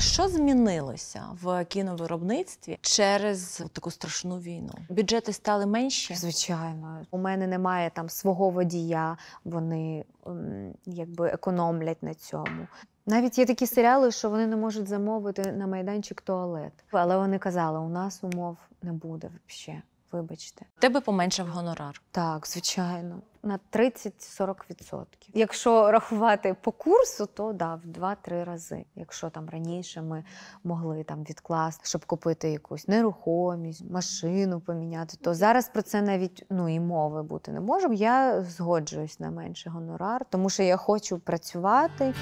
Що змінилося в кіновиробництві через таку страшну війну? Бюджети стали менші? Звичайно, у мене немає там свого водія, вони ем, якби економлять на цьому. Навіть є такі серіали, що вони не можуть замовити на майданчик туалет, але вони казали, у нас умов не буде взагалі. Вибачте, тебе поменшав гонорар. Так, звичайно, на 30-40%. Якщо рахувати по курсу, то да, в 2-3 рази. Якщо там раніше ми могли там відкласти, щоб купити якусь нерухомість, машину поміняти, то зараз про це навіть ну і мови бути не може. Я згоджуюсь на менший гонорар, тому що я хочу працювати.